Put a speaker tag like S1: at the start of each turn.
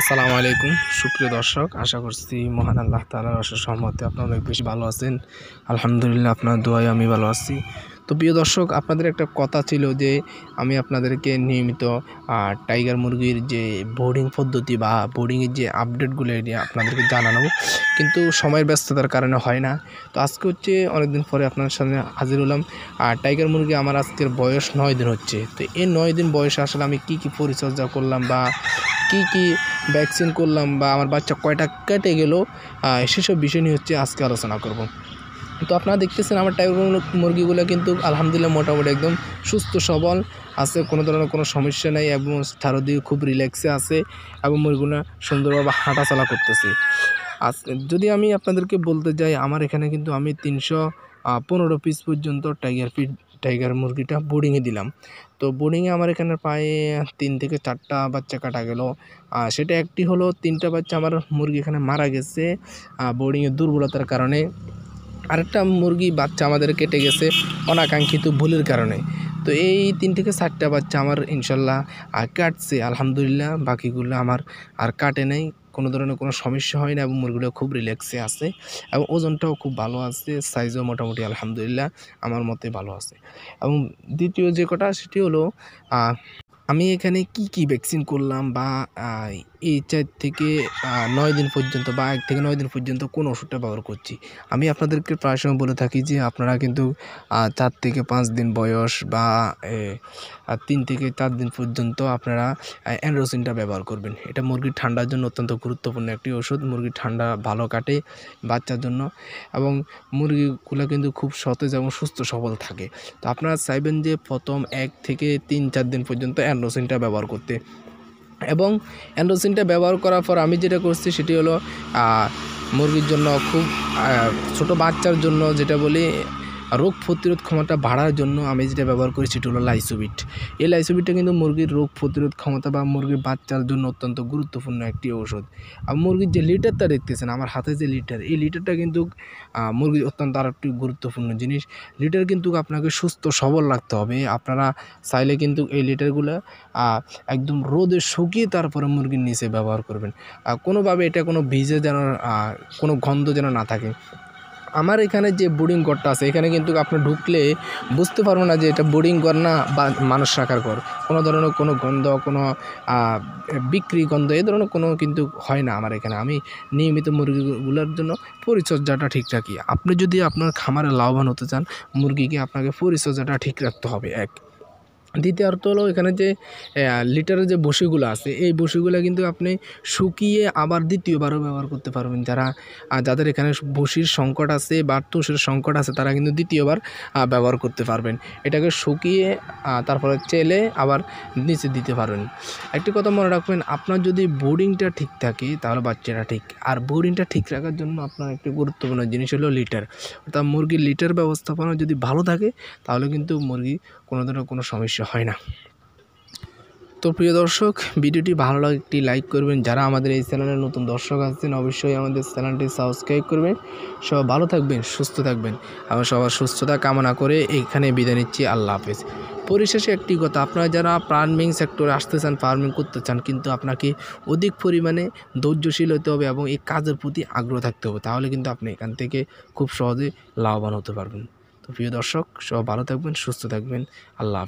S1: আসসালামু আলাইকুম সুপ্রিয় দর্শক আশা করছি মহান আল্লাহ তালার অশেষ সম্মতে আপনারা অনেক বেশি ভালো আছেন আলহামদুলিল্লাহ আপনার দোয়াই আমি ভালো আছি তো প্রিয় দর্শক আপনাদের একটা কথা ছিল যে আমি আপনাদেরকে নিয়মিত টাইগার মুরগির যে বোর্ডিং পদ্ধতি বা বোর্ডিংয়ের যে আপডেটগুলো এটি আপনাদেরকে জানানো কিন্তু সময়ের ব্যস্ততার কারণে হয় না তো আজকে হচ্ছে অনেকদিন পরে আপনার সামনে হাজির হলাম আর টাইগার মুরগি আমার আজকের বয়স নয় দিন হচ্ছে তো এই নয় দিন বয়সে আসলে আমি কি কি পরিচর্যা করলাম বা কি কি ভ্যাকসিন করলাম বা আমার বাচ্চা কয়টা কেটে গেল সেসব বিষয় নিয়ে হচ্ছে আজকে আলোচনা করব তো আপনারা দেখতেছেন আমার টাইগার মুরগিগুলো কিন্তু আলহামদুলিল্লাহ মোটামুটি একদম সুস্থ সবল আছে কোনো ধরনের কোনো সমস্যা নেই এবং থারোদিও খুব রিল্যাক্সে আছে এবং মুরগিগুলো সুন্দরভাবে হাঁটাচলা করতেছে আজ যদি আমি আপনাদেরকে বলতে যাই আমার এখানে কিন্তু আমি তিনশো পনেরো পিস পর্যন্ত টাইগার ফিড টাইগার মুরগিটা বোর্ডিংয়ে দিলাম তো বোর্ডিংয়ে আমার এখানে প্রায় তিন থেকে চারটা বাচ্চা কাটা গেল সেটা একটি হলো তিনটা বাচ্চা আমার মুরগি এখানে মারা গেছে বোর্ডিংয়ের দুর্বলতার কারণে আরেকটা মুরগি বাচ্চা আমাদের কেটে গেছে অনাকাঙ্ক্ষিত ভুলের কারণে তো এই তিন থেকে চারটা বাচ্চা আমার ইনশাল্লাহ আর কাটছে আলহামদুলিল্লাহ বাকিগুলো আমার আর কাটে নাই কোনো ধরনের কোনো সমস্যা হয় না এবং মুরগিগুলো খুব রিল্যাক্সে আছে এবং ওজনটাও খুব ভালো আছে সাইজও মোটামুটি আলহামদুলিল্লাহ আমার মতে ভালো আছে এবং দ্বিতীয় যে কটা সেটি হলো আমি এখানে কি কি ভ্যাকসিন করলাম বা এই চার থেকে নয় দিন পর্যন্ত বা এক থেকে নয় দিন পর্যন্ত কোন ওষুধটা ব্যবহার করছি আমি আপনাদেরকে প্রায় সময় বলে থাকি যে আপনারা কিন্তু চার থেকে পাঁচ দিন বয়স বা তিন থেকে চার দিন পর্যন্ত আপনারা অ্যান্ড্রোসিনটা ব্যবহার করবেন এটা মুরগির ঠান্ডার জন্য অত্যন্ত গুরুত্বপূর্ণ একটি ওষুধ মুরগির ঠান্ডা ভালো কাটে বাচ্চার জন্য এবং মুরগিগুলো কিন্তু খুব সতেজ এবং সুস্থ সবল থাকে তো আপনারা চাইবেন যে প্রথম এক থেকে তিন চার দিন পর্যন্ত অ্যান্ড্রোসিনটা ব্যবহার করতে এবং অ্যান্ড্রোসিনটা ব্যবহার করার পর আমি যেটা করছি সেটি হলো মুরগির জন্য খুব ছোট বাচ্চার জন্য যেটা বলি রোগ প্রতিরোধ ক্ষমতা বাড়ার জন্য আমি যেটা ব্যবহার করি সেটা হলো লাইসোবিট এই লাইসোবিটটা কিন্তু মুরগির রোগ প্রতিরোধ ক্ষমতা বা মুরগির বাচ্চার জন্য অত্যন্ত গুরুত্বপূর্ণ একটি ঔষধ আর মুরগির যে লিটারটা দেখতেছেন আমার হাতে যে লিটার এই লিটারটা কিন্তু মুরগির অত্যন্ত আর একটি গুরুত্বপূর্ণ জিনিস লিটার কিন্তু আপনাকে সুস্থ সবল রাখতে হবে আপনারা চাইলে কিন্তু এই লিটারগুলো একদম রোদে শুকিয়ে তারপরে মুরগির নিচে ব্যবহার করবেন কোনোভাবে এটা কোনো ভিজে যেন কোনো গন্ধ যেন না থাকে আমার এখানে যে বোর্ডিং ঘরটা আছে এখানে কিন্তু আপনি ঢুকলে বুঝতে পারবো না যে এটা বোর্ডিং ঘর না বা মানুষ রাখার ঘর কোনো ধরনের কোনো গন্ধ কোনো বিক্রি গন্ধ এ ধরনের কোনো কিন্তু হয় না আমার এখানে আমি নিয়মিত মুরগিগুলোর জন্য পরিচর্যাটা ঠিক রাখি আপনি যদি আপনার খামারে লাভবান হতে চান মুরগিকে আপনাকে পরিচর্যাটা ঠিক রাখতে হবে এক দ্বিতীয় অর্থ হলো এখানে যে লিটারের যে বসিগুলো আছে এই বসিগুলো কিন্তু আপনি শুকিয়ে আবার দ্বিতীয়বারও ব্যবহার করতে পারবেন যারা যাদের এখানে বসির সংকট আছে বা তুষের সংকট আছে তারা কিন্তু দ্বিতীয়বার ব্যবহার করতে পারবেন এটাকে শুকিয়ে তারপরে চেলে আবার নিচে দিতে পারবেন একটি কথা মনে রাখবেন আপনার যদি বোর্ডিংটা ঠিক থাকে তাহলে বাচ্চাটা ঠিক আর বোর্ডিংটা ঠিক রাখার জন্য আপনার একটি গুরুত্বপূর্ণ জিনিস হলো লিটার অর্থাৎ মুরগির লিটার ব্যবস্থাপনা যদি ভালো থাকে তাহলে কিন্তু মুরগি কোনো ধরনের কোনো সমস্যা উদ্দেশ্য হয় না তো প্রিয় দর্শক ভিডিওটি ভালো লাগে একটি লাইক করবেন যারা আমাদের এই চ্যানেলে নতুন দর্শক আছেন অবশ্যই আমাদের চ্যানেলটি সাবস্ক্রাইব করবেন সব ভালো থাকবেন সুস্থ থাকবেন আমরা সবার সুস্থতা কামনা করে এখানে বিদায় নিচ্ছি আল্লাহ হাফেজ পরিশেষে একটি কথা আপনারা যারা ফার্মিং সেক্টরে আসতে চান ফার্মিং করতে চান কিন্তু আপনাকে অধিক পরিমাণে ধৈর্যশীল হতে হবে এবং এই কাজের প্রতি আগ্রহ থাকতে হবে তাহলে কিন্তু আপনি এখান থেকে খুব সহজে লাভবান হতে পারবেন তো প্রিয় দর্শক সব ভালো থাকবেন সুস্থ থাকবেন আল্লাহ